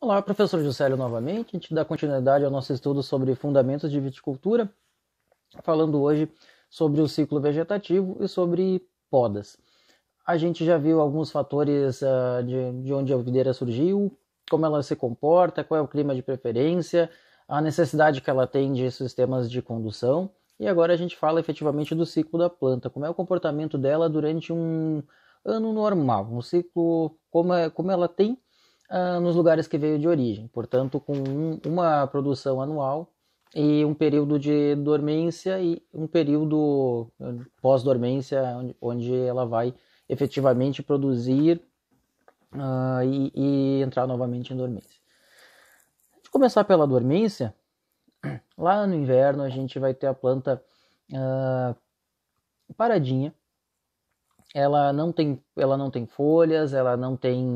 Olá, professor Juscelio novamente. A gente dá continuidade ao nosso estudo sobre fundamentos de viticultura, falando hoje sobre o ciclo vegetativo e sobre podas. A gente já viu alguns fatores uh, de, de onde a videira surgiu, como ela se comporta, qual é o clima de preferência, a necessidade que ela tem de sistemas de condução. E agora a gente fala efetivamente do ciclo da planta, como é o comportamento dela durante um ano normal, um ciclo, como, é, como ela tem ah, nos lugares que veio de origem, portanto, com um, uma produção anual e um período de dormência e um período ah, pós-dormência, onde, onde ela vai efetivamente produzir ah, e, e entrar novamente em dormência. De começar pela dormência, lá no inverno a gente vai ter a planta uh, paradinha, ela não tem ela não tem folhas ela não tem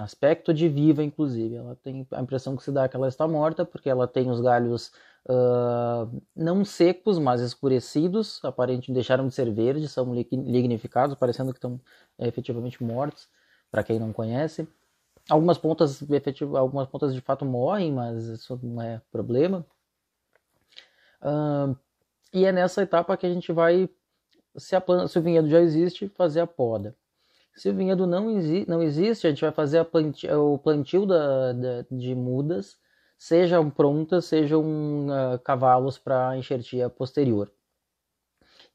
aspecto de viva inclusive ela tem a impressão que se dá que ela está morta porque ela tem os galhos uh, não secos mas escurecidos aparentemente deixaram de ser verdes são lignificados parecendo que estão é, efetivamente mortos para quem não conhece algumas pontas efetiva, algumas pontas de fato morrem mas isso não é problema uh, e é nessa etapa que a gente vai se, a, se o vinhedo já existe, fazer a poda. Se o vinhedo não, exi, não existe, a gente vai fazer plantio, o plantio da, da, de mudas, sejam prontas, sejam uh, ah, cavalos para enxertia posterior.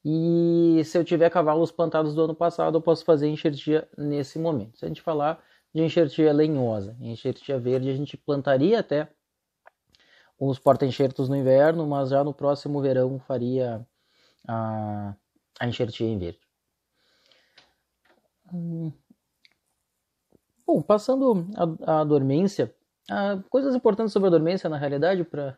E se eu tiver cavalos plantados do ano passado, eu posso fazer enxertia nesse momento. Se a gente falar de enxertia lenhosa, enxertia verde, a gente plantaria até os porta-enxertos no inverno, mas já no próximo verão faria a, a enxertia em verde. Hum. Bom, passando a, a dormência, a, coisas importantes sobre a dormência, na realidade, para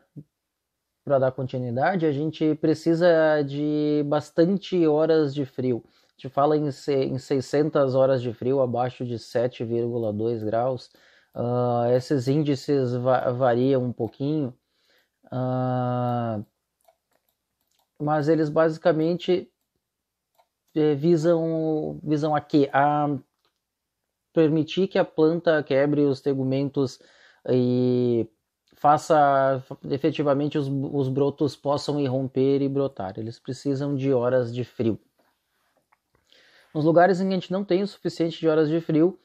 dar continuidade, a gente precisa de bastante horas de frio. A gente fala em, em 600 horas de frio, abaixo de 7,2 graus. Uh, esses índices va variam um pouquinho, uh, mas eles basicamente é, visam, visam aqui a permitir que a planta quebre os tegumentos e faça efetivamente os, os brotos possam irromper e brotar. Eles precisam de horas de frio. Nos lugares em que a gente não tem o suficiente de horas de frio,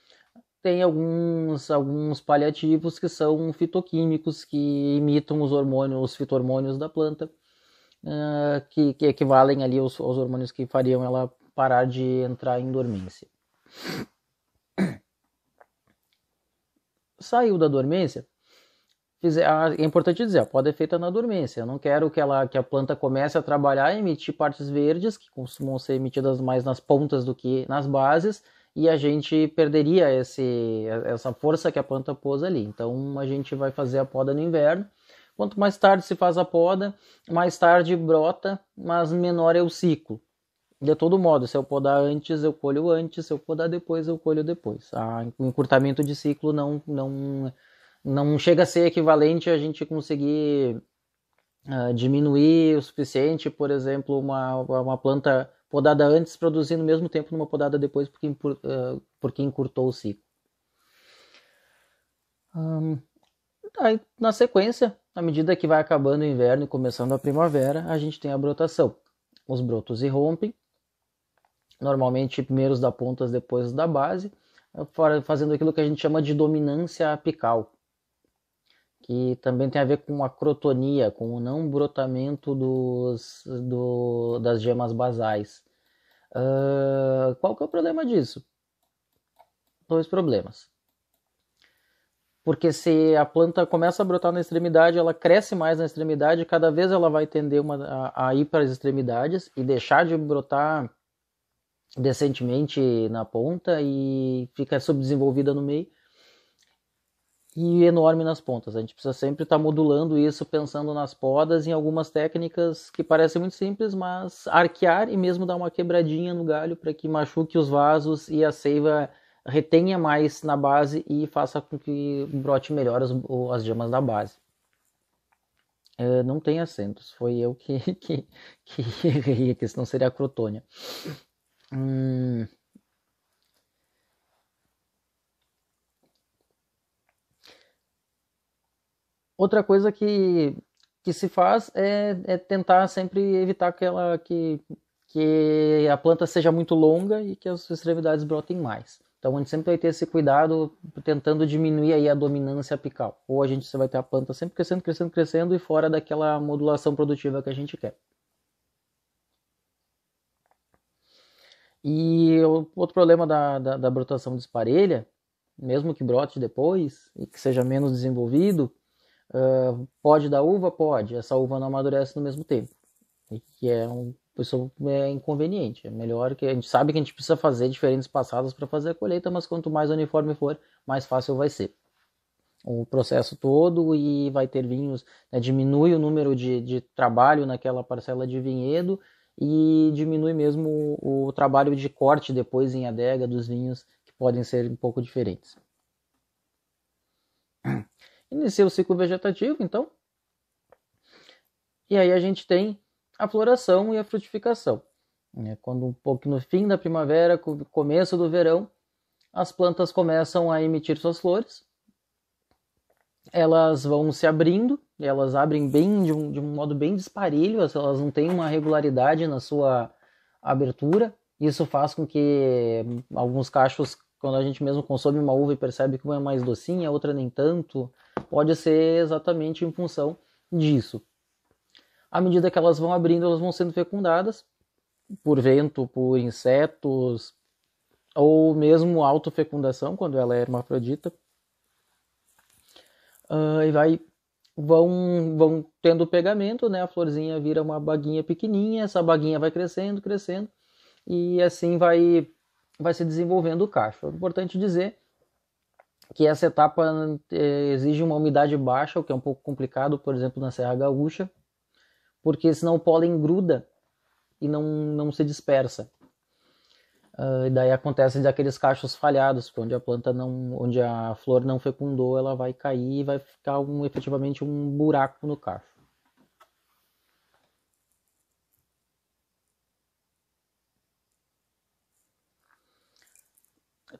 tem alguns, alguns paliativos que são fitoquímicos que imitam os hormônios, os fitohormônios da planta ah, que, que, equivalem ali aos, aos hormônios que fariam ela parar de entrar em dormência. Saiu da dormência, ah, é importante dizer, a poda é feita na dormência. Eu não quero que, ela, que a planta comece a trabalhar e emitir partes verdes, que costumam ser emitidas mais nas pontas do que nas bases, e a gente perderia esse, essa força que a planta pôs ali. Então a gente vai fazer a poda no inverno, Quanto mais tarde se faz a poda, mais tarde brota, mas menor é o ciclo. De todo modo, se eu podar antes, eu colho antes, se eu podar depois, eu colho depois. o ah, encurtamento de ciclo não, não, não chega a ser equivalente a gente conseguir uh, diminuir o suficiente, por exemplo, uma, uma planta podada antes produzindo o mesmo tempo numa podada depois porque, uh, porque encurtou o ciclo. Um, aí, na sequência, à medida que vai acabando o inverno e começando a primavera, a gente tem a brotação. Os brotos irrompem, normalmente primeiros da ponta, depois da base, fazendo aquilo que a gente chama de dominância apical, que também tem a ver com a crotonia, com o não brotamento dos, do, das gemas basais. Uh, qual que é o problema disso? Dois problemas porque se a planta começa a brotar na extremidade, ela cresce mais na extremidade, cada vez ela vai tender uma, a, a, ir para as extremidades e deixar de brotar decentemente na ponta e fica subdesenvolvida no meio e enorme nas pontas. A gente precisa sempre estar tá modulando isso, pensando nas podas, em algumas técnicas que parecem muito simples, mas arquear e mesmo dar uma quebradinha no galho para que machuque os vasos e a seiva retenha mais na base e faça com que brote melhor as, as gemas da base. É, não tem acentos, foi eu que, que, que errei, que senão seria a crotônia. Hum. Outra coisa que, que se faz é, é tentar sempre evitar ela que, que a planta seja muito longa e que as extremidades brotem mais. Então a gente sempre vai ter esse cuidado tentando diminuir aí a dominância apical. Ou a gente vai ter a planta sempre crescendo, crescendo, crescendo e fora daquela modulação produtiva que a gente quer. E outro problema da, da, da brotação desparelha, mesmo que brote depois e que seja menos desenvolvido, uh, pode dar uva? Pode. Essa uva não amadurece no mesmo tempo. E que é um isso é inconveniente. É melhor que a gente sabe que a gente precisa fazer diferentes passadas para fazer a colheita, mas quanto mais uniforme for, mais fácil vai ser. O processo todo e vai ter vinhos, né, diminui o número de, de trabalho naquela parcela de vinhedo e diminui mesmo o, o trabalho de corte depois em adega dos vinhos, que podem ser um pouco diferentes. Inicia o ciclo vegetativo, então. E aí a gente tem a floração e a frutificação. Né? quando um pouco no fim da primavera, começo do verão, as plantas começam a emitir suas flores, elas vão se abrindo, elas abrem bem de um, de um modo bem disparelho, elas não têm uma regularidade na sua abertura. Isso faz com que alguns cachos, quando a gente mesmo consome uma uva e percebe que uma é mais docinha, a outra nem tanto, pode ser exatamente em função disso à medida que elas vão abrindo, elas vão sendo fecundadas por vento, por insetos, ou mesmo autofecundação, quando ela é hermafrodita. Uh, e vai vão vão tendo pegamento, né? A florzinha vira uma baguinha pequenininha, essa baguinha vai crescendo, crescendo e assim vai vai se desenvolvendo o cacho. É importante dizer que essa etapa eh, exige uma umidade baixa, o que é um pouco complicado, por exemplo, na Serra Gaúcha, porque senão o pólen gruda e não, não se dispersa. Uh, e daí acontece daqueles aqueles cachos falhados, onde a planta não, onde a flor não fecundou, ela vai cair e vai ficar um, efetivamente um buraco no cacho.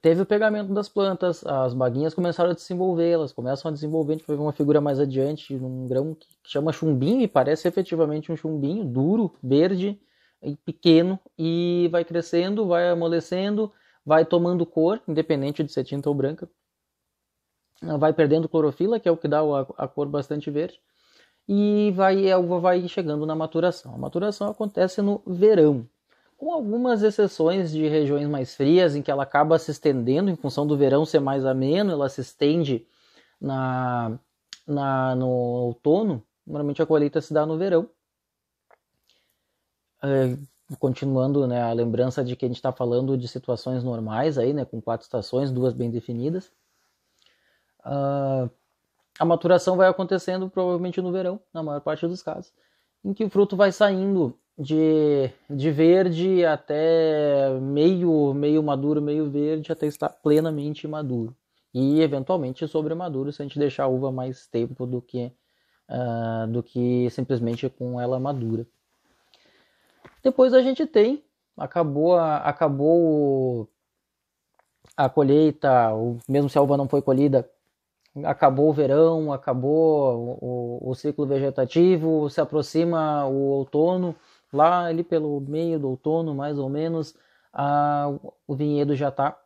teve o pegamento das plantas, as baguinhas começaram a desenvolver, elas começam a desenvolver, a gente vai ver uma figura mais adiante, num grão que chama chumbinho, e parece efetivamente um chumbinho duro, verde e pequeno, e vai crescendo, vai amolecendo, vai tomando cor, independente de ser tinta ou branca, vai perdendo clorofila, que é o que dá a, cor bastante verde, e vai, a uva vai chegando na maturação. A maturação acontece no verão, com algumas exceções de regiões mais frias, em que ela acaba se estendendo em função do verão ser mais ameno, ela se estende na, na no outono. Normalmente a colheita se dá no verão. É, continuando né, a lembrança de que a gente está falando de situações normais aí, né, com quatro estações, duas bem definidas. Uh, a maturação vai acontecendo provavelmente no verão, na maior parte dos casos, em que o fruto vai saindo de, de verde até meio, meio maduro, meio verde, até estar plenamente maduro. E eventualmente sobre maduro se a gente deixar a uva mais tempo do que, uh, do que simplesmente com ela madura. Depois a gente tem, acabou a, acabou a colheita, mesmo se a uva não foi colhida, acabou o verão, acabou o, o, o ciclo vegetativo, se aproxima o outono Lá ali pelo meio do outono, mais ou menos, a, o vinhedo já está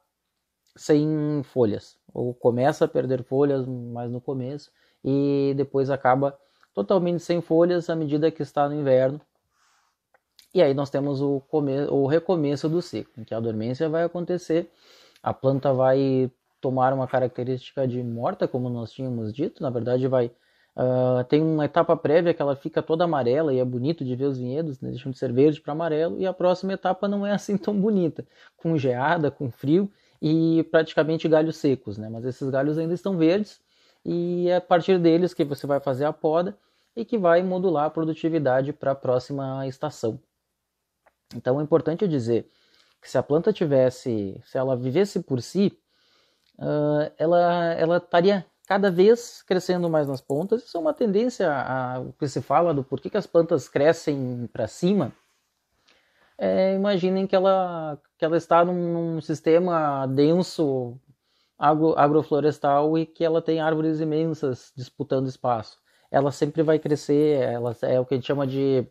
sem folhas, ou começa a perder folhas mais no começo e depois acaba totalmente sem folhas à medida que está no inverno. E aí nós temos o, come o recomeço do ciclo, em que a dormência vai acontecer, a planta vai tomar uma característica de morta, como nós tínhamos dito, na verdade vai Uh, tem uma etapa prévia que ela fica toda amarela e é bonito de ver os vinhedos, né? deixam de ser verde para amarelo, e a próxima etapa não é assim tão bonita, com geada, com frio e praticamente galhos secos, né? mas esses galhos ainda estão verdes e é a partir deles que você vai fazer a poda e que vai modular a produtividade para a próxima estação. Então é importante dizer que se a planta tivesse, se ela vivesse por si, uh, ela, ela estaria cada vez crescendo mais nas pontas. Isso é uma tendência a o que se fala do porquê que as plantas crescem para cima. É, imaginem que ela, que ela está num, num sistema denso agro, agroflorestal e que ela tem árvores imensas disputando espaço. Ela sempre vai crescer, ela é o que a gente chama de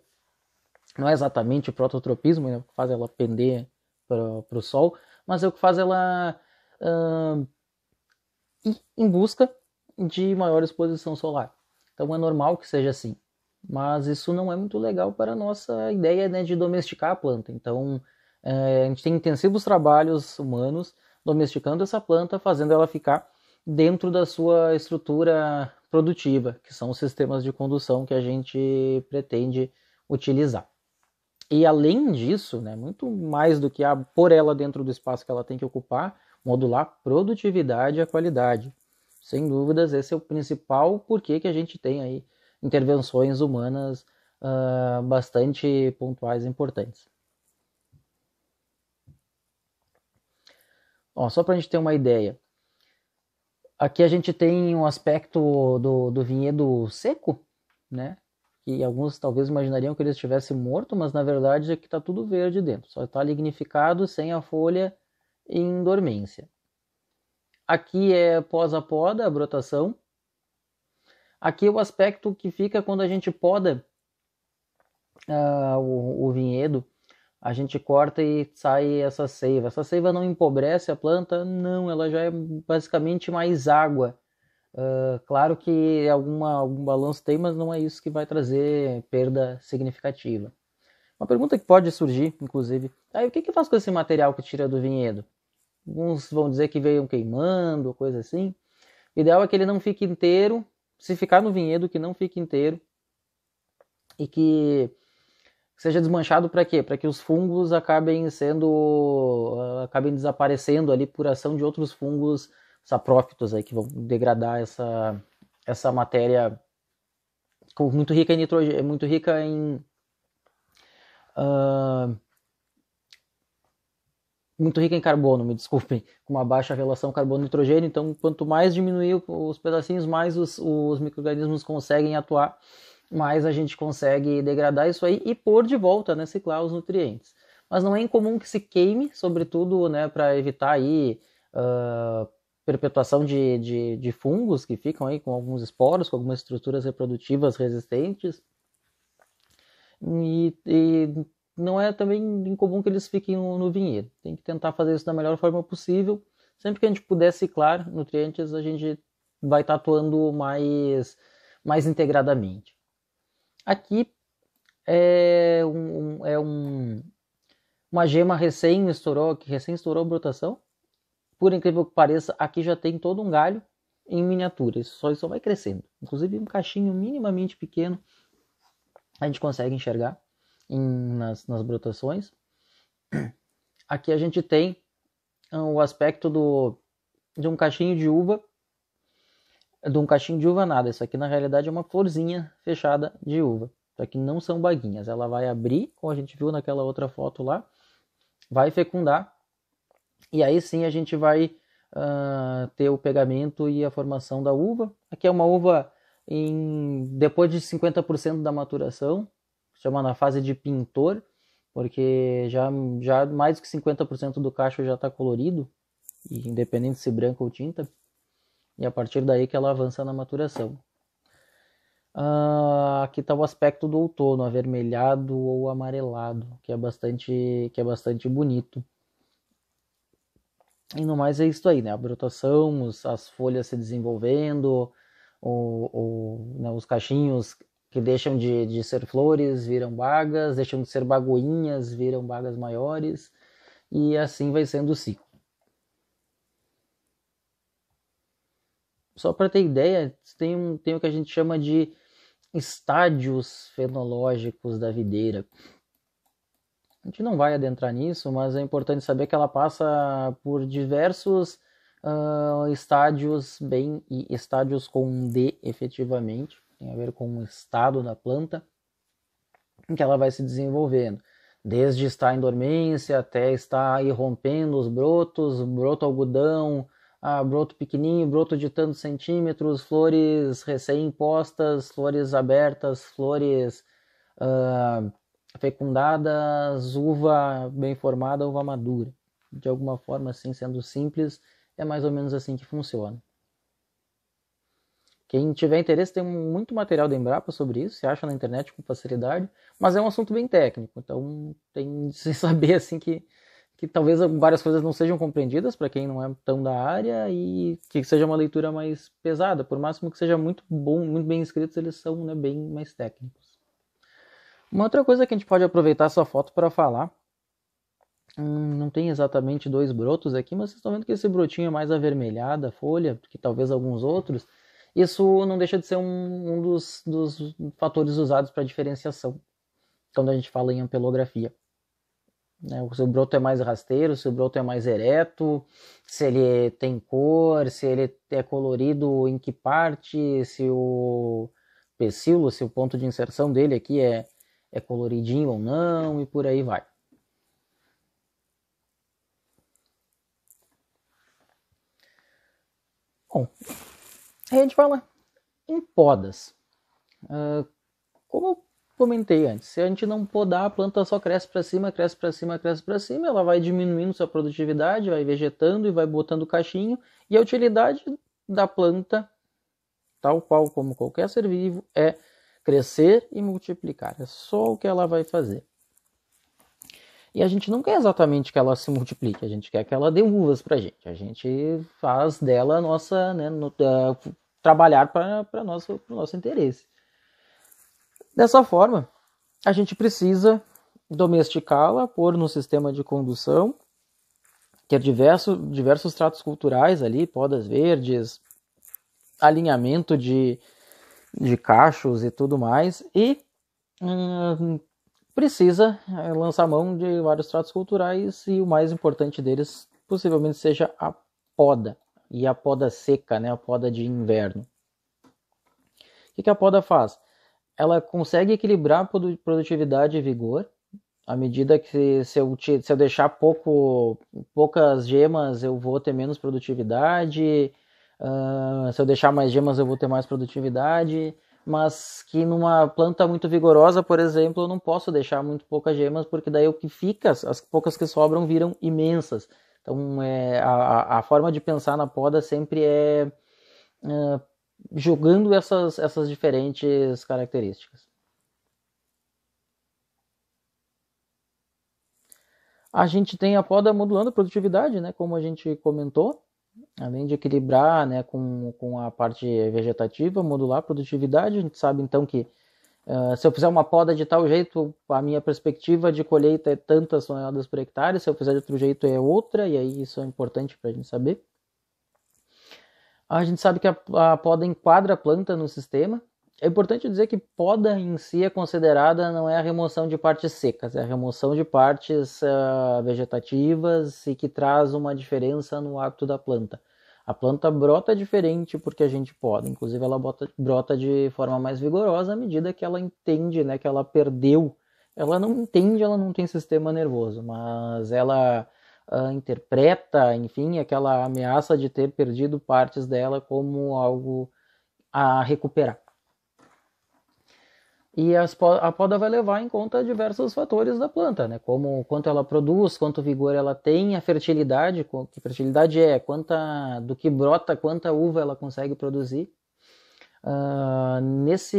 não é exatamente o prototropismo, né, o que faz ela pender para o sol, mas é o que faz ela uh, ir em busca de maior exposição solar. Então é normal que seja assim. Mas isso não é muito legal para a nossa ideia né, de domesticar a planta. Então é, a gente tem intensivos trabalhos humanos domesticando essa planta, fazendo ela ficar dentro da sua estrutura produtiva, que são os sistemas de condução que a gente pretende utilizar. E além disso, né, muito mais do que a por ela dentro do espaço que ela tem que ocupar, modular produtividade e a qualidade. Sem dúvidas, esse é o principal porquê que a gente tem aí intervenções humanas uh, bastante pontuais e importantes. Ó, só para a gente ter uma ideia, aqui a gente tem um aspecto do, do vinhedo seco, né? Que alguns talvez imaginariam que ele estivesse morto, mas na verdade é que está tudo verde dentro, só está lignificado, sem a folha em dormência. Aqui é após a poda, a brotação. Aqui é o aspecto que fica quando a gente poda uh, o, o vinhedo. A gente corta e sai essa seiva. Essa seiva não empobrece a planta, não, ela já é basicamente mais água. Uh, claro que alguma, algum balanço tem, mas não é isso que vai trazer perda significativa. Uma pergunta que pode surgir, inclusive, aí o que, que faz com esse material que tira do vinhedo? Uns vão dizer que veio queimando, coisa assim. O ideal é que ele não fique inteiro. Se ficar no vinhedo, que não fique inteiro. E que seja desmanchado para quê? Para que os fungos acabem sendo. Ah, acabem desaparecendo ali por ação de outros fungos saprófitos aí que vão degradar essa, essa matéria muito rica em nitrogênio, muito rica em uh, muito rica em carbono, me desculpem, com uma baixa relação carbono-nitrogênio. Então, quanto mais diminuir os pedacinhos, mais os, os micro-organismos conseguem atuar, mais a gente consegue degradar isso aí e pôr de volta, né, ciclar os nutrientes. Mas não é incomum que se queime, sobretudo, né, para evitar aí uh, perpetuação de, de, de fungos que ficam aí com alguns esporos, com algumas estruturas reprodutivas resistentes. E, e, não é também incomum que eles fiquem no, no, vinhedo. Tem que tentar fazer isso da melhor forma possível. Sempre que a gente puder ciclar nutrientes, a gente vai estar tá atuando mais, mais integradamente. Aqui é, um, é um, uma gema recém estourou, que recém estourou a brotação. Por incrível que pareça, aqui já tem todo um galho em miniatura. Isso só, isso só vai crescendo. Inclusive um cachinho minimamente pequeno a gente consegue enxergar em, nas, nas brotações. Aqui a gente tem ah, o aspecto do, de um cachinho de uva, de um cachinho de uva nada. Isso aqui na realidade é uma florzinha fechada de uva. Só que não são baguinhas. Ela vai abrir, como a gente viu naquela outra foto lá, vai fecundar e aí sim a gente vai uh, ter o pegamento e a formação da uva. Aqui é uma uva em, depois de 50% da maturação, chamando na fase de pintor, porque já, já mais que 50% do cacho já está colorido, independente se branco ou tinta, e a partir daí que ela avança na maturação. Ah, aqui está o aspecto do outono, avermelhado ou amarelado, que é bastante, que é bastante bonito. E no mais é isso aí, né? A brotação, os, as folhas se desenvolvendo, o, o, né, os cachinhos que deixam de, de ser flores, viram bagas, deixam de ser bagoinhas, viram bagas maiores, e assim vai sendo o ciclo. Só para ter ideia, tem, um, tem o que a gente chama de estádios fenológicos da videira. A gente não vai adentrar nisso, mas é importante saber que ela passa por diversos uh, estádios bem e estádios com um D efetivamente tem a ver com o estado da planta em que ela vai se desenvolvendo. Desde estar em dormência até estar irrompendo os brotos, broto algodão, ah, broto pequenininho, broto de tantos centímetros, flores recém-impostas, flores abertas, flores ah, fecundadas, uva bem formada, uva madura. De alguma forma, assim, sendo simples, é mais ou menos assim que funciona. Quem tiver interesse, tem muito material da Embrapa sobre isso, se acha na internet com facilidade, mas é um assunto bem técnico, então tem de se saber assim que, que talvez várias coisas não sejam compreendidas para quem não é tão da área e que seja uma leitura mais pesada, por máximo que seja muito bom, muito bem escritos, eles são né, bem mais técnicos. Uma outra coisa que a gente pode aproveitar essa foto para falar, hum, não tem exatamente dois brotos aqui, mas vocês estão vendo que esse brotinho é mais avermelhado, a folha, que talvez alguns outros, isso não deixa de ser um, um dos, dos fatores usados para diferenciação quando a gente fala em ampelografia. Né? Se o broto é mais rasteiro, se o broto é mais ereto, se ele tem cor, se ele é colorido em que parte, se o pecíolo, se o ponto de inserção dele aqui é, é coloridinho ou não, e por aí vai. Bom, a gente fala em podas. Uh, como eu comentei antes, se a gente não podar, a planta só cresce para cima, cresce para cima, cresce para cima, ela vai diminuindo sua produtividade, vai vegetando e vai botando cachinho. E a utilidade da planta, tal qual como qualquer ser vivo, é crescer e multiplicar. É só o que ela vai fazer. E a gente não quer exatamente que ela se multiplique, a gente quer que ela dê uvas para gente. A gente faz dela a nossa, né, no, uh, trabalhar para o nosso, nosso interesse. Dessa forma, a gente precisa domesticá-la, pôr no sistema de condução, que é diversos tratos culturais ali, podas verdes, alinhamento de, de cachos e tudo mais, e hum, precisa eh, lançar mão de vários tratos culturais e o mais importante deles possivelmente seja a poda e a poda seca, né, a poda de inverno. O que, que a poda faz? Ela consegue equilibrar produtividade e vigor à medida que se eu, se eu deixar pouco, poucas gemas, eu vou ter menos produtividade. Uh, se eu deixar mais gemas, eu vou ter mais produtividade. Mas que numa planta muito vigorosa, por exemplo, eu não posso deixar muito poucas gemas, porque daí o que fica, as poucas que sobram viram imensas. Então, é, a, a forma de pensar na poda sempre é, é jogando essas, essas diferentes características. A gente tem a poda modulando a produtividade, né, como a gente comentou, além de equilibrar né, com, com a parte vegetativa, modular a produtividade, a gente sabe então que ah, se eu fizer uma poda de tal jeito, a minha perspectiva de colheita é tantas toneladas por hectare, se eu fizer de outro jeito é outra, e aí isso é importante para a gente saber. A gente sabe que a, a, poda enquadra a planta no sistema. É importante dizer que poda em si é considerada não é a remoção de partes secas, é a remoção de partes uh, vegetativas e que traz uma diferença no hábito da planta. A planta brota diferente porque a gente pode, inclusive ela bota, brota de forma mais vigorosa à medida que ela entende, né, que ela perdeu. Ela não entende, ela não tem sistema nervoso, mas ela uh, interpreta, enfim, aquela ameaça de ter perdido partes dela como algo a recuperar. E as, a poda vai levar em conta diversos fatores da planta, né? Como quanto ela produz, quanto vigor ela tem, a fertilidade, que fertilidade é, quanta do que brota, quanta uva ela consegue produzir. Uh, nesse,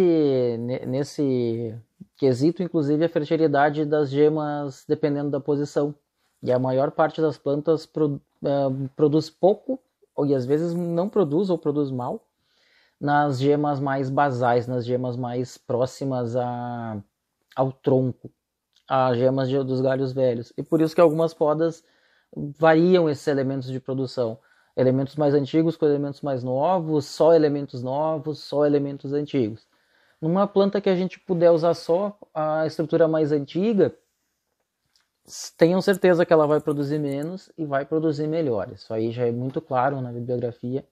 nesse quesito, inclusive, a fertilidade das gemas dependendo da posição. E a maior parte das plantas pro, uh, ah, produz pouco, ou às vezes não produz ou produz mal nas gemas mais basais, nas gemas mais próximas a, ao tronco, as gemas de, dos galhos velhos. E por isso que algumas podas variam esses elementos de produção. Elementos mais antigos com elementos mais novos, só elementos novos, só elementos antigos. Numa planta que a gente puder usar só a estrutura mais antiga, tenham certeza que ela vai produzir menos e vai produzir melhor. Isso aí já é muito claro na bibliografia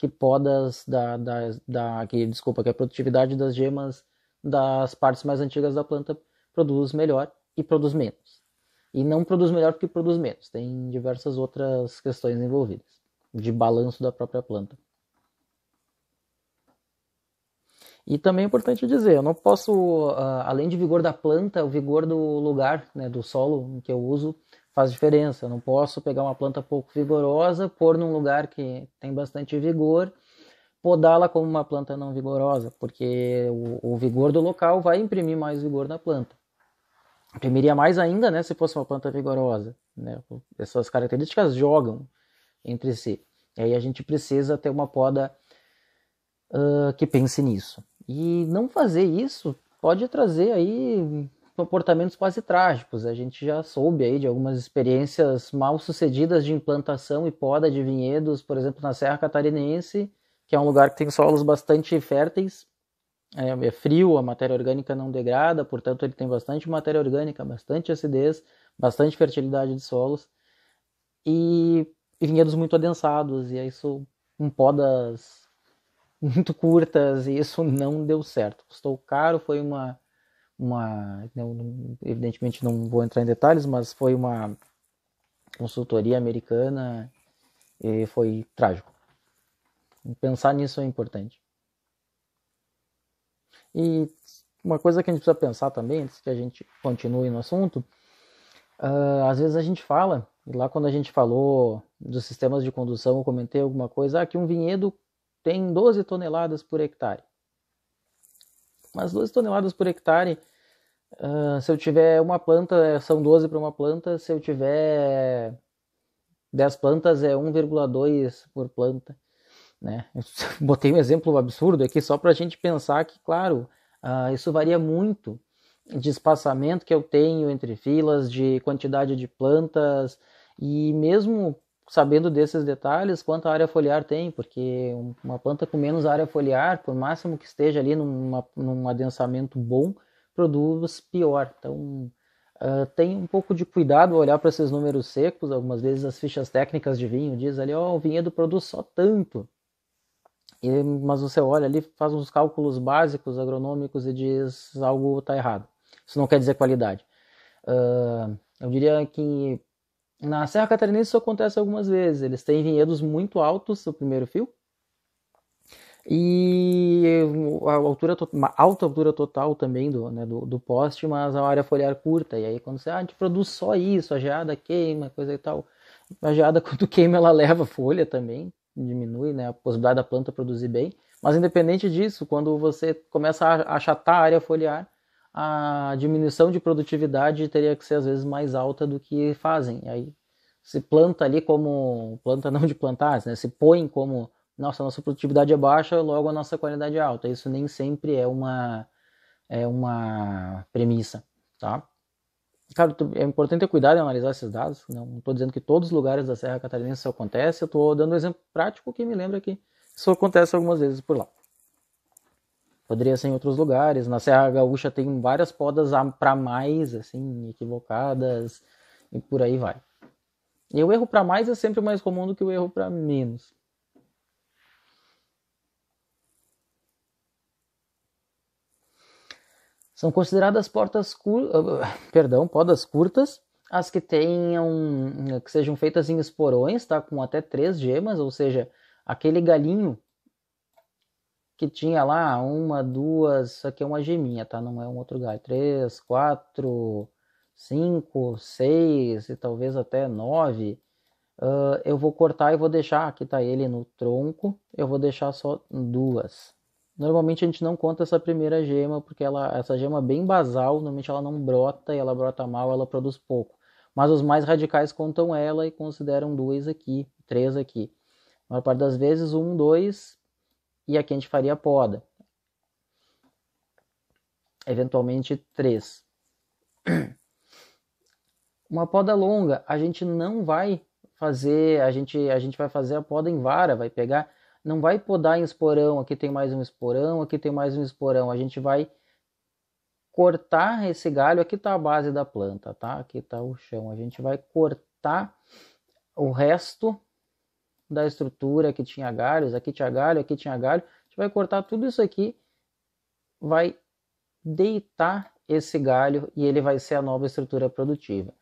que podas da, da, da que, desculpa, que a produtividade das gemas das partes mais antigas da planta produz melhor e produz menos. E não produz melhor porque produz menos. Tem diversas outras questões envolvidas de balanço da própria planta. E também é importante dizer, eu não posso, ah, além de vigor da planta, o vigor do lugar, né, do solo em que eu uso, faz diferença. Eu não posso pegar uma planta pouco vigorosa, pôr num lugar que tem bastante vigor, podá-la como uma planta não vigorosa, porque o, o, vigor do local vai imprimir mais vigor na planta. Imprimiria mais ainda, né, se fosse uma planta vigorosa. Né? Essas características jogam entre si. E aí a gente precisa ter uma poda uh, que pense nisso. E não fazer isso pode trazer aí comportamentos quase trágicos. A gente já soube aí de algumas experiências mal sucedidas de implantação e poda de vinhedos, por exemplo, na Serra Catarinense, que é um lugar que tem solos bastante férteis, é, é frio, a matéria orgânica não degrada, portanto ele tem bastante matéria orgânica, bastante acidez, bastante fertilidade de solos e, e vinhedos muito adensados e isso com podas muito curtas e isso não deu certo, custou caro, foi uma uma não, evidentemente não vou entrar em detalhes, mas foi uma consultoria americana e foi trágico. Pensar nisso é importante. E uma coisa que a gente precisa pensar também, antes que a gente continue no assunto, uh, às vezes a gente fala, e lá quando a gente falou dos sistemas de condução, eu comentei alguma coisa, ah, que um vinhedo tem 12 toneladas por hectare. Mas 12 toneladas por hectare Uh, se eu tiver uma planta, são 12 para uma planta. Se eu tiver 10 plantas, é 1,2 por planta. Né? Eu botei um exemplo absurdo aqui só para a gente pensar que, claro, uh, isso varia muito de espaçamento que eu tenho entre filas, de quantidade de plantas e mesmo sabendo desses detalhes, quanta área foliar tem, porque uma planta com menos área foliar, por máximo que esteja ali numa, num adensamento bom, produz pior. Então, uh, tem um pouco de cuidado olhar para esses números secos. Algumas vezes as fichas técnicas de vinho diz ali, ó, oh, o vinhedo produz só tanto. E, mas você olha ali, faz uns cálculos básicos agronômicos e diz algo está errado. Isso não quer dizer qualidade. Uh, eu diria que na Serra Catarinense isso acontece algumas vezes. Eles têm vinhedos muito altos no primeiro fio, e a altura uma alta altura total também do, né, do, do, poste, mas a área foliar curta. E aí quando você, ah, a gente produz só isso, a geada queima, coisa e tal. A geada quando queima ela leva folha também, diminui né, a possibilidade da planta produzir bem. Mas independente disso, quando você começa a achatar a área foliar, a diminuição de produtividade teria que ser às vezes mais alta do que fazem. E aí se planta ali como planta não de plantar, né? Se põe como nossa, nossa produtividade é baixa, logo a nossa qualidade é alta. Isso nem sempre é uma, é uma premissa, tá? Claro, é importante ter cuidado em analisar esses dados. Não estou dizendo que todos os lugares da Serra Catarinense isso acontece. Eu estou dando um exemplo prático que me lembra que isso acontece algumas vezes por lá. Poderia ser em outros lugares. Na Serra Gaúcha tem várias podas para mais, assim, equivocadas e por aí vai. E o erro para mais é sempre mais comum do que o erro para menos. São consideradas portas cur... Ah, perdão, podas curtas, as que tenham eh, que sejam feitas em esporões, tá? Com até três gemas, ou seja, aquele galinho que tinha lá uma, duas, isso aqui é uma geminha, tá? Não é um outro galho. Três, quatro, cinco, seis e talvez até nove. Uh, eu vou cortar e vou deixar, aqui tá ele no tronco, eu vou deixar só duas, Normalmente a gente não conta essa primeira gema, porque ela, essa gema bem basal, normalmente ela não brota e ela brota mal, ela produz pouco. Mas os mais radicais contam ela e consideram duas aqui, três aqui. A maior parte das vezes, um, dois, e aqui a gente faria poda. Eventualmente, três. Uma poda longa, a gente não vai fazer, a gente, a gente vai fazer a poda em vara, vai pegar não vai podar em esporão, aqui tem mais um esporão, aqui tem mais um esporão. A gente vai cortar esse galho, aqui está a base da planta, tá? Aqui está o chão. A gente vai cortar o resto da estrutura que tinha galhos, aqui tinha galho, aqui tinha galho. A gente vai cortar tudo isso aqui, vai deitar esse galho e ele vai ser a nova estrutura produtiva.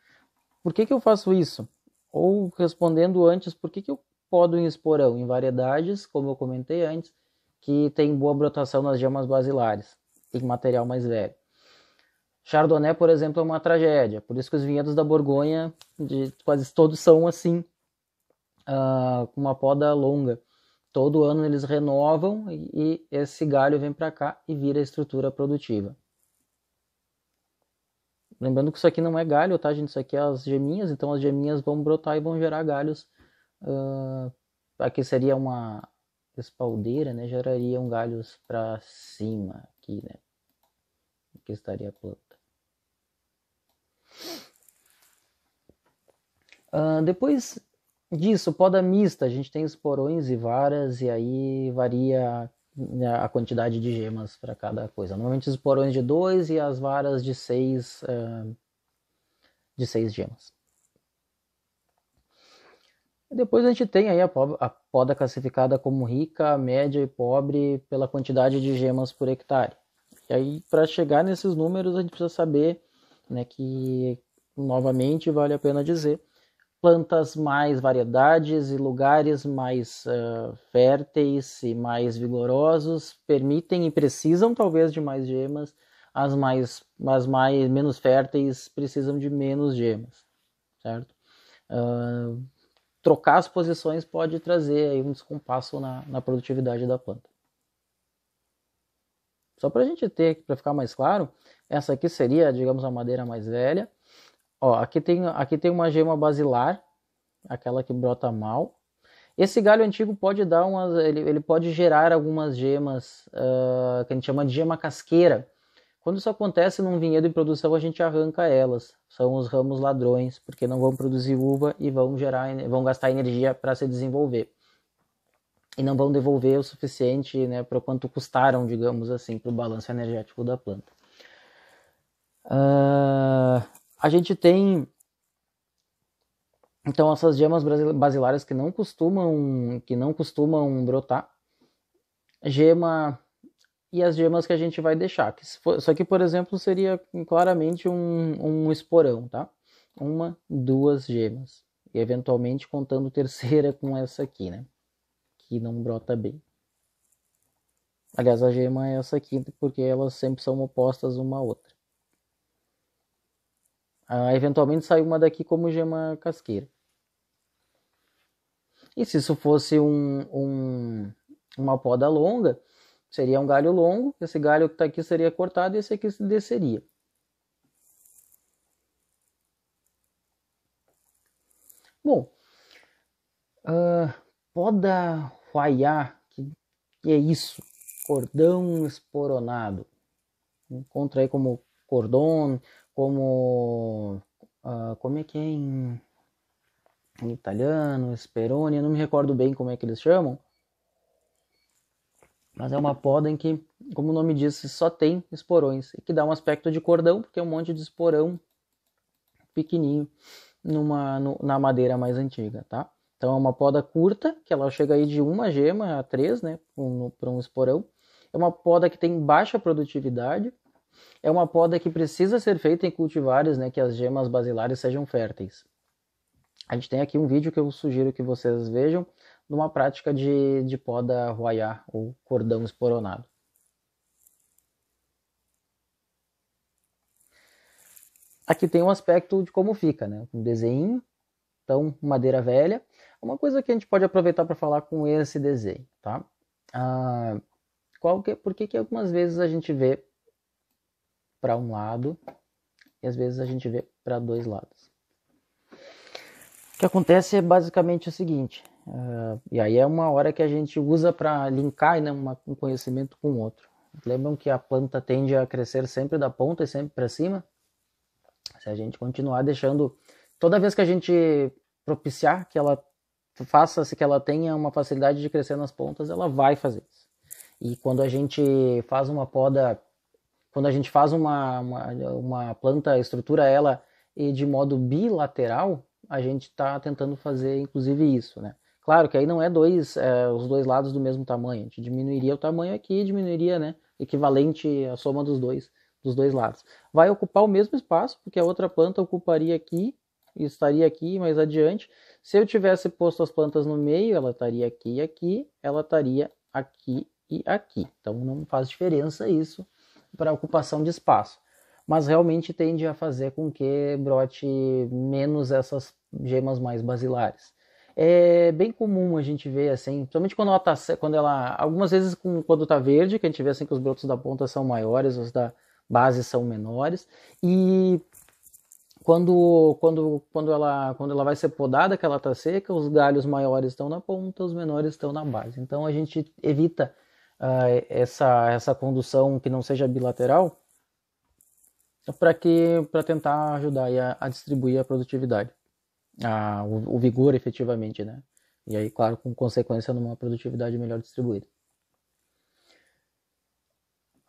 Por que, que eu faço isso? Ou respondendo antes, por que, que eu podem esporão em variedades, como eu comentei antes, que tem boa brotação nas gemas basilares, em material mais velho. Chardonnay, por exemplo, é uma tragédia, por isso que os vinhedos da Borgonha, de quase todos são assim, ah, com uh, uma poda longa. Todo ano eles renovam e, e esse galho vem para cá e vira estrutura produtiva. Lembrando que isso aqui não é galho, tá, gente? Isso aqui é as geminhas, então as geminhas vão brotar e vão gerar galhos Uh, aqui seria uma espaldeira, né? Gerariam galhos para cima aqui, né? Aqui estaria a planta. Uh, depois disso, poda mista, a gente tem esporões e varas, e aí varia né, a quantidade de gemas para cada coisa. Normalmente os esporões de 2 e as varas de 6 uh, ah, de seis gemas depois a gente tem aí a, a poda classificada como rica, média e pobre pela quantidade de gemas por hectare. E aí, para chegar nesses números, a gente precisa saber né, que, novamente, vale a pena dizer, plantas mais variedades e lugares mais uh, férteis e mais vigorosos permitem e precisam talvez de mais gemas, as mais, as mais menos férteis precisam de menos gemas, certo? Uh, trocar as posições pode trazer aí um descompasso na, na produtividade da planta. Só para a gente ter, para ficar mais claro, essa aqui seria, digamos, a madeira mais velha. Ó, aqui tem, aqui tem uma gema basilar, aquela que brota mal. Esse galho antigo pode dar umas, ele, ele pode gerar algumas gemas uh, que a gente chama de gema casqueira, quando isso acontece num vinhedo em produção, a gente arranca elas. São os ramos ladrões, porque não vão produzir uva e vão gerar, vão gastar energia para se desenvolver. E não vão devolver o suficiente né, para quanto custaram, digamos assim, para o balanço energético da planta. Uh, a gente tem então essas gemas basilares que não costumam que não costumam brotar. Gema e as gemas que a gente vai deixar. Que for, isso aqui, por exemplo, seria claramente um, um esporão, tá? Uma, duas gemas. E eventualmente contando terceira com essa aqui, né? Que não brota bem. Aliás, a gema é essa aqui, porque elas sempre são opostas uma à outra. Ah, eventualmente sai uma daqui como gema casqueira. E se isso fosse um, um uma poda longa, seria um galho longo, esse galho que está aqui seria cortado e esse aqui desceria. Bom, uh, poda huaiá, que, que é isso, cordão esporonado. Encontra aí como cordão como. Uh, como é que é em, em italiano, esperone, eu não me recordo bem como é que eles chamam mas é uma poda em que, como o nome diz, só tem esporões e que dá um aspecto de cordão, porque é um monte de esporão pequenininho numa, no, na madeira mais antiga, tá? Então é uma poda curta, que ela chega aí de uma gema a três, né, para um esporão. É uma poda que tem baixa produtividade. É uma poda que precisa ser feita em cultivares, né, que as gemas basilares sejam férteis. A gente tem aqui um vídeo que eu sugiro que vocês vejam numa prática de, de poda royá ou cordão esporonado. Aqui tem um aspecto de como fica, né? Um desenho, então madeira velha. Uma coisa que a gente pode aproveitar para falar com esse desenho, tá? Ah, qual que, por que, que algumas vezes a gente vê para um lado e às vezes a gente vê para dois lados? O que acontece é basicamente o seguinte: Uh, e aí é uma hora que a gente usa para linkar né, uma, um conhecimento com o outro. Lembram que a planta tende a crescer sempre da ponta e sempre para cima? Se a gente continuar deixando. Toda vez que a gente propiciar que ela faça, se que ela tenha uma facilidade de crescer nas pontas, ela vai fazer isso. E quando a gente faz uma poda, quando a gente faz uma, uma, uma planta, estrutura ela e de modo bilateral, a gente está tentando fazer inclusive isso, né? Claro que aí não é dois, é, os dois lados do mesmo tamanho. A gente diminuiria o tamanho aqui, diminuiria, né? Equivalente à soma dos dois, dos dois lados. Vai ocupar o mesmo espaço, porque a outra planta ocuparia aqui e estaria aqui mais adiante. Se eu tivesse posto as plantas no meio, ela estaria aqui e aqui, ela estaria aqui e aqui. Então não faz diferença isso para a ocupação de espaço. Mas realmente tende a fazer com que brote menos essas gemas mais basilares é bem comum a gente ver assim, principalmente quando ela tá quando ela algumas vezes com, quando tá verde, que a gente vê assim que os brotos da ponta são maiores, os da base são menores e quando, quando, quando, ela, quando ela vai ser podada, que ela está seca, os galhos maiores estão na ponta, os menores estão na base. Então a gente evita uh, essa, essa condução que não seja bilateral para tentar ajudar a, a distribuir a produtividade a, o, o vigor efetivamente, né? E aí, claro, com consequência numa produtividade melhor distribuída.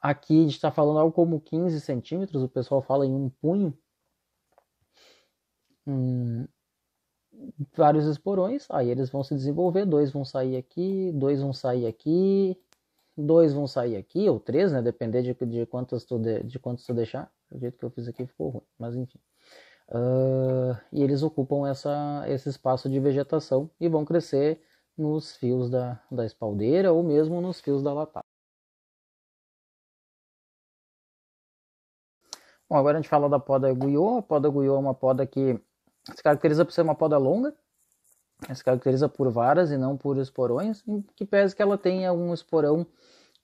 Aqui a gente está falando algo como 15 centímetros, o pessoal fala em um punho. Hum, vários esporões, aí eles vão se desenvolver, dois vão sair aqui, dois vão sair aqui, dois vão sair aqui, ou três, né? Depender de, de quantos tu de, de quantos tu deixar. O jeito que eu fiz aqui ficou ruim, mas enfim. Uh, e eles ocupam essa, esse espaço de vegetação e vão crescer nos fios da, da espaldeira ou mesmo nos fios da latada. Bom, agora a gente fala da poda guiô. A poda guiô é uma poda que se caracteriza por ser uma poda longa, se caracteriza por varas e não por esporões, que pese que ela tenha um esporão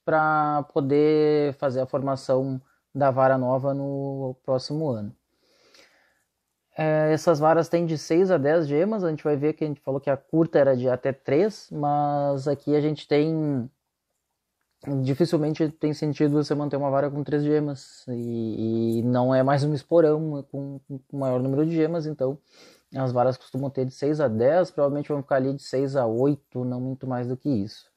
para poder fazer a formação da vara nova no próximo ano. É, essas varas têm de 6 a 10 gemas, a gente vai ver que a gente falou que a curta era de até 3, mas aqui a gente tem. Dificilmente tem sentido você manter uma vara com 3 gemas, e, e não é mais um esporão com, o maior número de gemas, então as varas costumam ter de 6 a 10, provavelmente vão ficar ali de 6 a 8, não muito mais do que isso.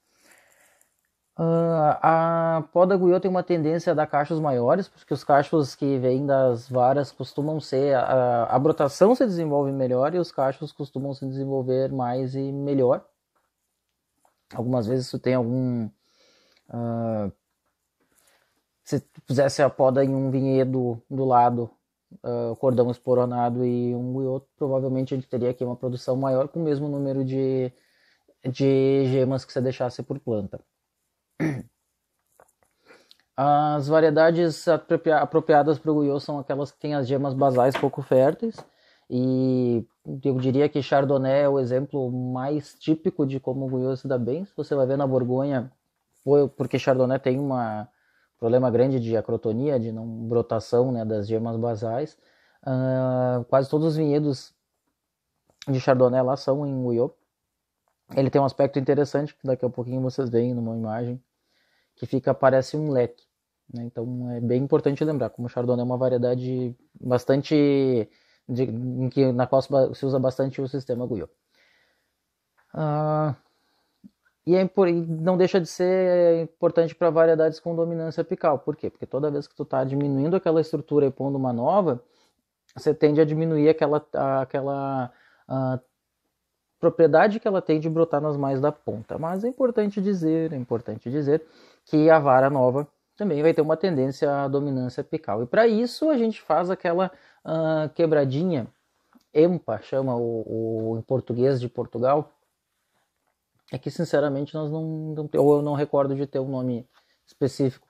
Ah, a poda guiô tem uma tendência a dar cachos maiores, porque os cachos que vêm das varas costumam ser. A, a brotação se desenvolve melhor e os cachos costumam se desenvolver mais e melhor. Algumas vezes isso tem algum. Uh, se fizesse a poda em um vinhedo do lado, uh, cordão esporonado e um guiô, provavelmente a gente teria aqui uma produção maior com o mesmo número de, de gemas que você deixasse por planta. As variedades apropriadas para o Guiô são aquelas que têm as gemas basais pouco férteis, e eu diria que Chardonnay é o exemplo mais típico de como o Guiô se dá bem. Se você vai ver na Borgonha, foi porque Chardonnay tem um problema grande de acrotonia, de não brotação né, das gemas basais. Uh, quase todos os vinhedos de Chardonnay lá são em Guiô. Ele tem um aspecto interessante, que daqui a pouquinho vocês veem numa imagem, que fica, parece um leque. Né? Então é bem importante lembrar, como o Chardonnay é uma variedade bastante de, em que na qual se usa bastante o sistema Guyot. Ah, e é, não deixa de ser importante para variedades com dominância apical. Por quê? Porque toda vez que tu está diminuindo aquela estrutura e pondo uma nova, você tende a diminuir aquela, aquela a, ah, propriedade que ela tem de brotar nas mais da ponta. Mas é importante dizer, é importante dizer que a vara nova também vai ter uma tendência à dominância apical. E para isso a gente faz aquela uh, quebradinha, EMPA chama o, o, em português de Portugal. É que sinceramente nós não, não ou eu não recordo de ter um nome específico,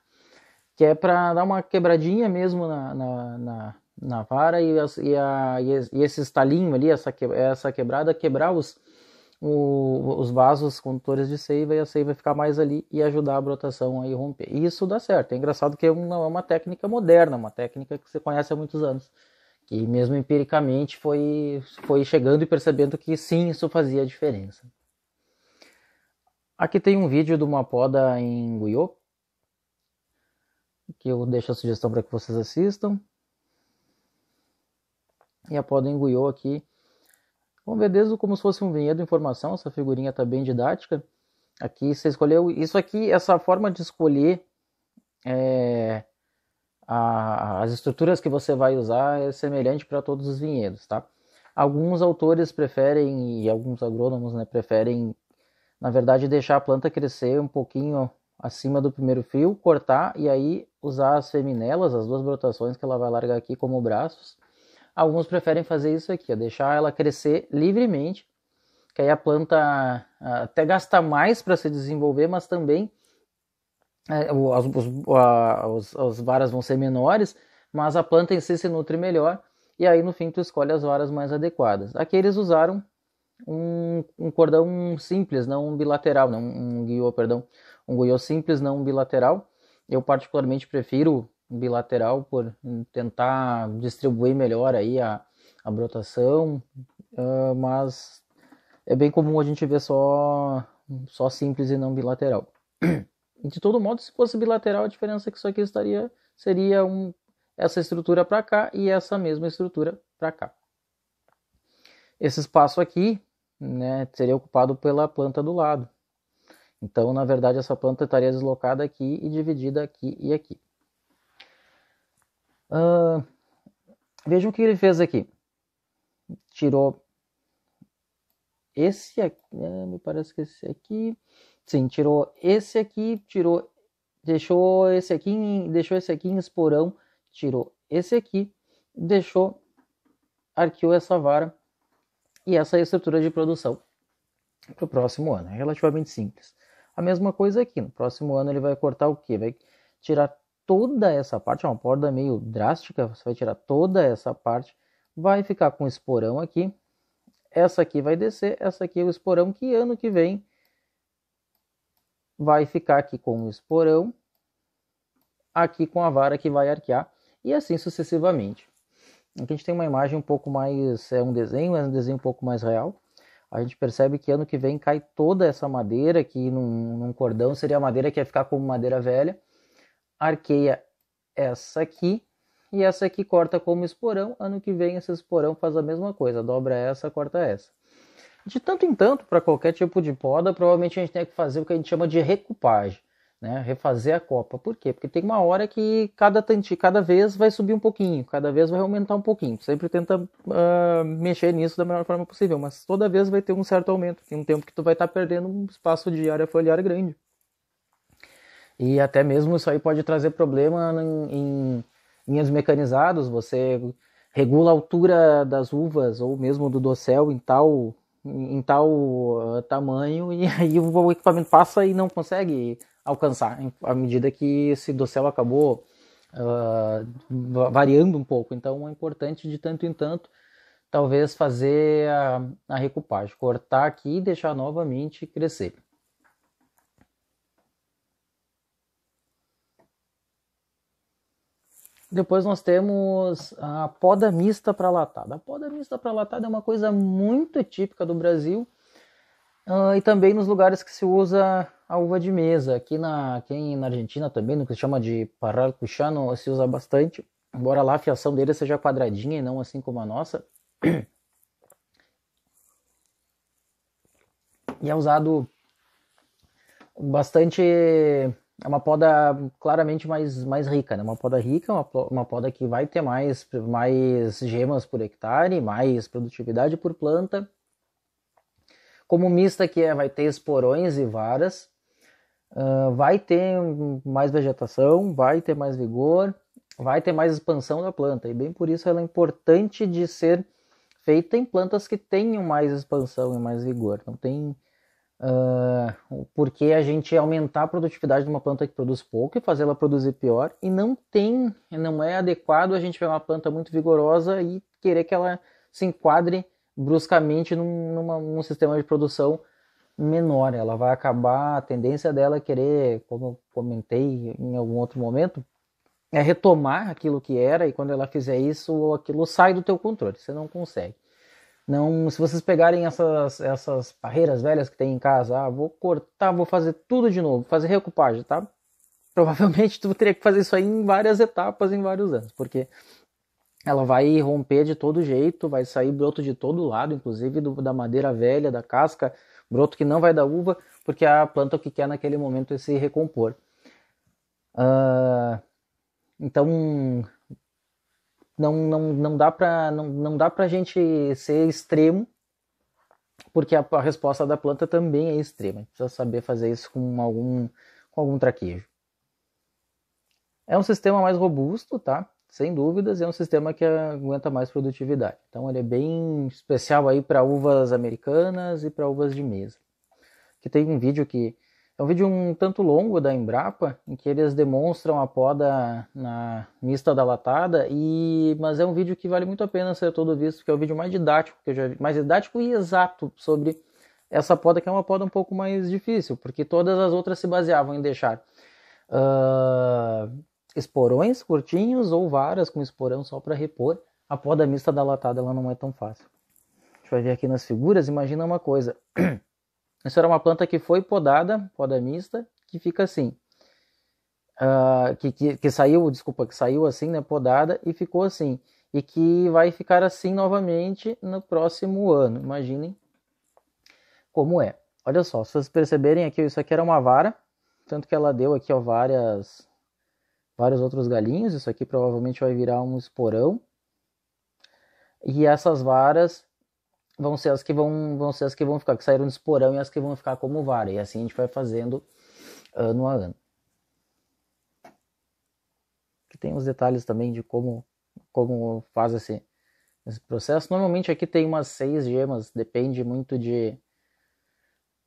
que é para dar uma quebradinha mesmo na, na, na, na vara e, a, e, a, e, esse estalinho ali, essa, que, essa quebrada, quebrar os, o, os vasos condutores de seiva e a seiva ficar mais ali e ajudar a brotação a romper. E isso dá certo. É engraçado que não é, é uma técnica moderna, uma técnica que você conhece há muitos anos. Que mesmo empiricamente foi, foi chegando e percebendo que sim, isso fazia diferença. Aqui tem um vídeo de uma poda em Guiô, que eu deixo a sugestão para que vocês assistam. E a poda em Guiô aqui Vamos ver desde como se fosse um vinhedo em formação, essa figurinha está bem didática. Aqui você escolheu isso aqui, essa forma de escolher é, a, as estruturas que você vai usar é semelhante para todos os vinhedos, tá? Alguns autores preferem e alguns agrônomos né, preferem, na verdade, deixar a planta crescer um pouquinho acima do primeiro fio, cortar e aí usar as feminelas, as duas brotações que ela vai largar aqui como braços, Alguns preferem fazer isso aqui, ó, deixar ela crescer livremente, que aí a planta ah, até gasta mais para se desenvolver, mas também é, os, os, os, as varas vão ser menores, mas a planta em si se nutre melhor e aí no fim tu escolhe as varas mais adequadas. Aqui eles usaram um, um cordão simples, não um bilateral, não um guiô, perdão, um guiô simples, não um bilateral. Eu particularmente prefiro bilateral por tentar distribuir melhor aí a, a brotação, uh, mas é bem comum a gente ver só, só simples e não bilateral. De todo modo, se fosse bilateral, a diferença é que isso aqui estaria seria um, essa estrutura para cá e essa mesma estrutura para cá. Esse espaço aqui né, seria ocupado pela planta do lado. Então, na verdade, essa planta estaria deslocada aqui e dividida aqui e aqui. Uh, vejam o que ele fez aqui. Tirou esse aqui, né, me parece que esse aqui. Sim, tirou esse aqui, tirou, deixou esse aqui, deixou esse aqui em esporão, tirou esse aqui, deixou, arqueou essa vara e essa é a estrutura de produção para o próximo ano. É relativamente simples. A mesma coisa aqui, no próximo ano ele vai cortar o que? Vai tirar toda essa parte, é uma borda meio drástica, você vai tirar toda essa parte, vai ficar com esporão aqui, essa aqui vai descer, essa aqui é o esporão que ano que vem vai ficar aqui com o esporão, aqui com a vara que vai arquear e assim sucessivamente. Aqui a gente tem uma imagem um pouco mais, é um desenho, é um desenho um pouco mais real. A gente percebe que ano que vem cai toda essa madeira aqui num, num cordão seria a madeira que ia ficar como madeira velha arqueia essa aqui e essa aqui corta como esporão. Ano que vem esse esporão faz a mesma coisa, dobra essa, corta essa. De tanto em tanto, para qualquer tipo de poda, provavelmente a gente tem que fazer o que a gente chama de recupagem, né? Refazer a copa. Por quê? Porque tem uma hora que cada tanti, cada vez vai subir um pouquinho, cada vez vai aumentar um pouquinho. Sempre tenta uh, mexer nisso da melhor forma possível, mas toda vez vai ter um certo aumento, tem um tempo que tu vai estar tá perdendo um espaço de área foliar grande. E até mesmo isso aí pode trazer problema em, em linhas mecanizadas, você regula a altura das uvas ou mesmo do dossel em tal em tal uh, tamanho e aí o equipamento passa e não consegue alcançar à medida que esse dossel acabou uh, variando um pouco. Então é importante de tanto em tanto talvez fazer a, a recupagem, cortar aqui e deixar novamente crescer. Depois nós temos a poda mista para latada. A poda mista para latada é uma coisa muito típica do Brasil uh, e também nos lugares que se usa a uva de mesa. Aqui na, aqui na Argentina também, no que se chama de parral se usa bastante. Embora lá a fiação dele seja quadradinha e não assim como a nossa. E é usado bastante é uma poda claramente mais, mais rica, né? Uma poda rica, uma, uma poda que vai ter mais, mais gemas por hectare, mais produtividade por planta. Como mista que é, vai ter esporões e varas, uh, vai ter mais vegetação, vai ter mais vigor, vai ter mais expansão da planta. E bem por isso ela é importante de ser feita em plantas que tenham mais expansão e mais vigor. Não tem Uh, ah, porque é a gente aumentar a produtividade de uma planta que produz pouco e fazê-la produzir pior e não tem, não é adequado a gente pegar uma planta muito vigorosa e querer que ela se enquadre bruscamente num, numa, num sistema de produção menor. Ela vai acabar, a tendência dela é querer, como eu comentei em algum outro momento, é retomar aquilo que era e quando ela fizer isso, aquilo sai do teu controle, você não consegue. Não, se vocês pegarem essas, essas barreiras velhas que tem em casa, ah, vou cortar, vou fazer tudo de novo, fazer recupagem, tá? Provavelmente tu teria que fazer isso aí em várias etapas, em vários anos, porque ela vai romper de todo jeito, vai sair broto de todo lado, inclusive do, da madeira velha, da casca, broto que não vai dar uva, porque a planta o que quer naquele momento é se recompor. Uh, então, não, não, não dá para não, não dá pra gente ser extremo, porque a, a, resposta da planta também é extrema. A gente precisa saber fazer isso com algum, com algum traquejo. É um sistema mais robusto, tá? Sem dúvidas, é um sistema que aguenta mais produtividade. Então ele é bem especial aí para uvas americanas e para uvas de mesa. Que tem um vídeo que é um vídeo um tanto longo da Embrapa, em que eles demonstram a poda na mista da latada, e... mas é um vídeo que vale muito a pena ser todo visto, que é o vídeo mais didático que eu já vi, mais didático e exato sobre essa poda, que é uma poda um pouco mais difícil, porque todas as outras se baseavam em deixar uh, esporões curtinhos ou varas com esporão só para repor. A poda mista da latada ela não é tão fácil. A gente vai ver aqui nas figuras, imagina uma coisa. Essa era uma planta que foi podada, poda mista, que fica assim. Uh, que, que, que, saiu, desculpa, que saiu assim, né, podada e ficou assim. E que vai ficar assim novamente no próximo ano. Imaginem como é. Olha só, se vocês perceberem aqui, isso aqui era uma vara, tanto que ela deu aqui ó, várias, vários outros galinhos. Isso aqui provavelmente vai virar um esporão. E essas varas vão ser as que vão, vão ser as que vão ficar, que saíram do esporão e as que vão ficar como vara. E assim a gente vai fazendo ano ah, a ano. Aqui tem os detalhes também de como, como faz esse, esse processo. Normalmente aqui tem umas seis gemas, depende muito de,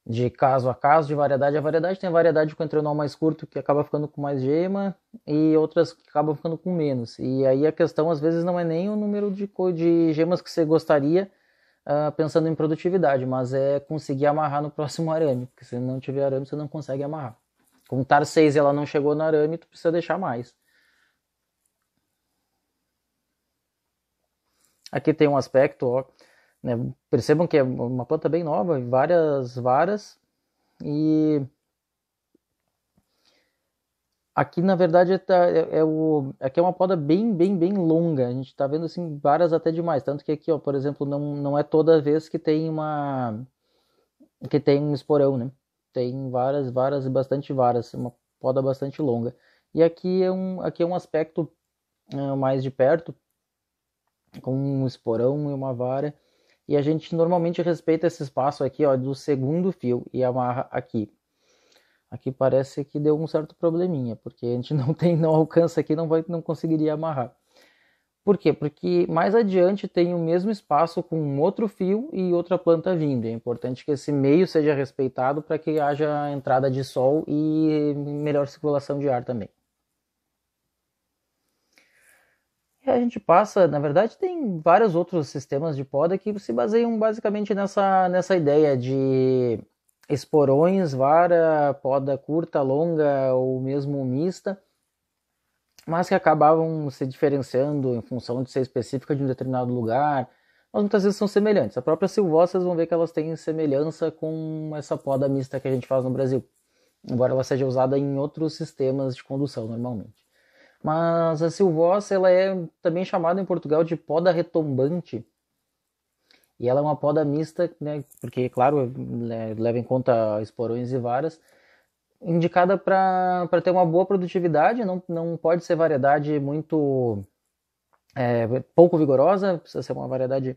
de caso a caso, de variedade a variedade. Tem variedade com entrenol mais curto que acaba ficando com mais gema e outras que acabam ficando com menos. E aí a questão às vezes não é nem o número de, de gemas que você gostaria, uh, pensando em produtividade, mas é conseguir amarrar no próximo arame, porque se não tiver arame, você não consegue amarrar. Com tar seis ela não chegou no arame, tu precisa deixar mais. Aqui tem um aspecto, ó, né, percebam que é uma planta bem nova, várias varas e Aqui, na verdade, tá, é, é, o, aqui é uma poda bem, bem, bem longa. A gente está vendo assim várias até demais. Tanto que aqui, ó, por exemplo, não, não é toda vez que tem uma que tem um esporão, né? Tem várias, várias, bastante varas, uma poda bastante longa. E aqui é um, aqui é um aspecto é, mais de perto, com um esporão e uma vara. E a gente normalmente respeita esse espaço aqui, ó, do segundo fio e amarra aqui. Aqui parece que deu um certo probleminha, porque a gente não tem, não alcança aqui, não vai, não conseguiria amarrar. Por quê? Porque mais adiante tem o mesmo espaço com um outro fio e outra planta vindo. É importante que esse meio seja respeitado para que haja entrada de sol e melhor circulação de ar também. E a gente passa, na verdade, tem vários outros sistemas de poda que se baseiam basicamente nessa, nessa ideia de esporões, vara, poda curta, longa ou mesmo mista, mas que acabavam se diferenciando em função de ser específica de um determinado lugar, mas muitas vezes são semelhantes. A própria silvóssia, vocês vão ver que elas têm semelhança com essa poda mista que a gente faz no Brasil, embora ela seja usada em outros sistemas de condução normalmente. Mas a silvóssia, ela é também chamada em Portugal de poda retombante, e ela é uma poda mista, né, porque, claro, né, leva em conta esporões e varas, indicada para ter uma boa produtividade, não, não pode ser variedade muito é, pouco vigorosa, precisa ser uma variedade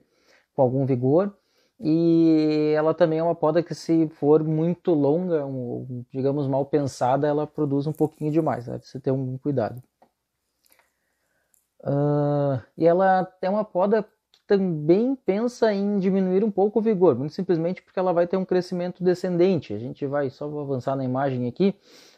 com algum vigor. E ela também é uma poda que, se for muito longa, um, digamos mal pensada, ela produz um pouquinho demais, né? você ter um cuidado. Uh, e ela é uma poda também pensa em diminuir um pouco o vigor, muito simplesmente porque ela vai ter um crescimento descendente. A gente vai, só vou avançar na imagem aqui,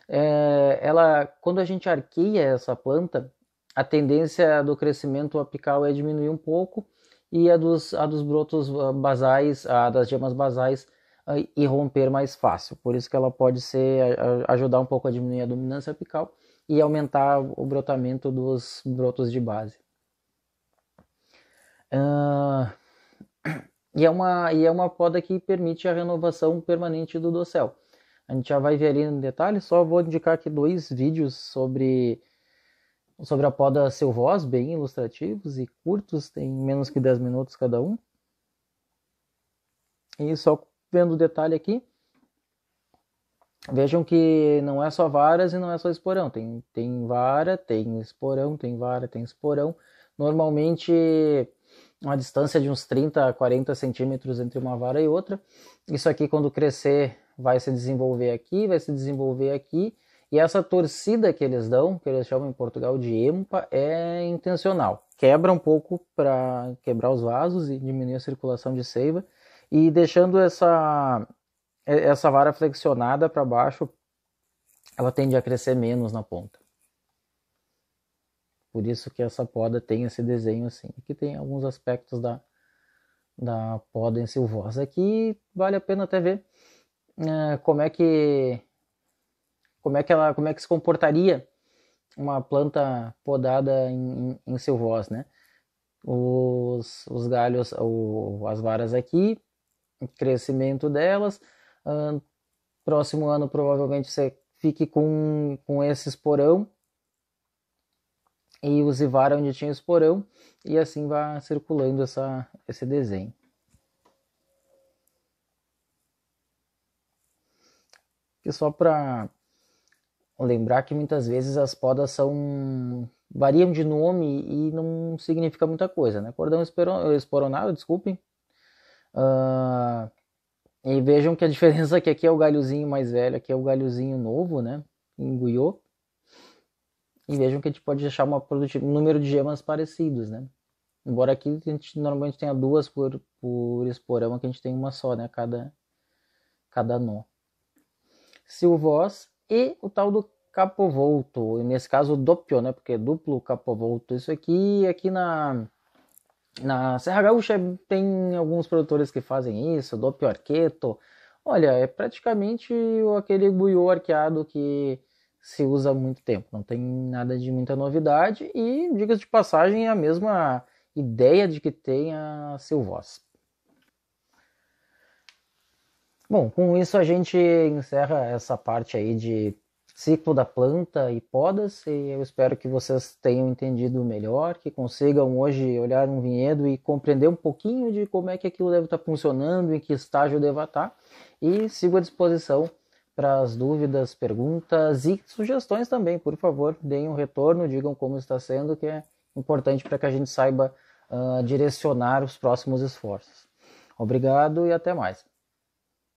é, ela, quando a gente arqueia essa planta, a tendência do crescimento apical é diminuir um pouco e a dos, a dos brotos ah, basais, a das gemas basais, ah, e romper mais fácil. Por isso que ela pode ser ajudar um pouco a diminuir a dominância apical e aumentar o brotamento dos brotos de base. Uh, e, é uma, e é uma poda que permite a renovação permanente do dossel. A gente já vai ver ali no detalhe, só vou indicar aqui dois vídeos sobre, sobre a poda selvoz, bem ilustrativos e curtos, tem menos que 10 minutos cada um. E só vendo o detalhe aqui, vejam que não é só varas e não é só esporão. Tem, tem vara, tem esporão, tem vara, tem esporão. Normalmente uma distância de uns 30 a 40 centímetros entre uma vara e outra. Isso aqui, quando crescer, vai se desenvolver aqui, vai se desenvolver aqui. E essa torcida que eles dão, que eles chamam em Portugal de EMPA, é intencional. Quebra um pouco para quebrar os vasos e diminuir a circulação de seiva. E deixando essa, essa vara flexionada para baixo, ela tende a crescer menos na ponta. Por isso que essa poda tem esse desenho assim. Aqui tem alguns aspectos da, da poda em silvosa é que vale a pena até ver é, como é que como é que ela como é que se comportaria uma planta podada em, em, em silvosa, né? Os, os galhos, as varas aqui, crescimento delas. Uh, próximo ano provavelmente você fique com, com esse esporão e os onde tinha esporão e assim vai circulando essa, esse desenho. E só para lembrar que muitas vezes as podas são variam de nome e não significa muita coisa, né? Cordão esporonado, desculpem. Uh, e vejam que a diferença é que aqui é o galhozinho mais velho, aqui é o galhozinho novo, né? Enguiou e vejam que a gente pode achar uma um número de gemas parecidos, né? Embora aqui a gente normalmente tenha duas por, por esporama, que a gente tem uma só, né? Cada, cada nó. Silvós e o tal do capovolto, nesse caso doppio, né? Porque é duplo capovolto. Isso aqui, aqui na, na Serra Gaúcha tem alguns produtores que fazem isso, doppio arqueto. Olha, é praticamente aquele buiô arqueado que se usa há muito tempo. Não tem nada de muita novidade e, diga-se de passagem, é a mesma ideia de que tem a Silvoz. Bom, com isso a gente encerra essa parte aí de ciclo da planta e podas e eu espero que vocês tenham entendido melhor, que consigam hoje olhar um vinhedo e compreender um pouquinho de como é que aquilo deve estar funcionando, em que estágio deve estar e sigo à disposição para as dúvidas, perguntas e sugestões também. Por favor, deem um retorno, digam como está sendo, que é importante para que a gente saiba uh, direcionar os próximos esforços. Obrigado e até mais.